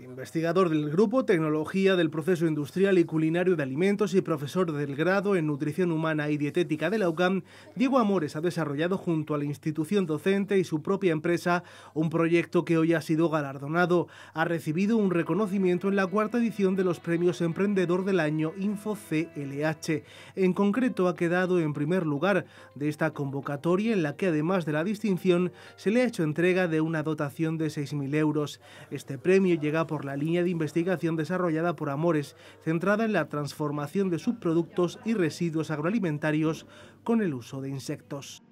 Investigador del Grupo Tecnología del Proceso Industrial y Culinario de Alimentos y profesor del grado en Nutrición Humana y Dietética de la UCAM, Diego Amores ha desarrollado junto a la institución docente y su propia empresa un proyecto que hoy ha sido galardonado. Ha recibido un reconocimiento en la cuarta edición de los premios Emprendedor del Año Info CLH. En concreto ha quedado en primer lugar de esta convocatoria en la que además de la distinción se le ha hecho entrega de una dotación de 6.000 euros. Este premio llega por la línea de investigación desarrollada por Amores, centrada en la transformación de subproductos y residuos agroalimentarios con el uso de insectos.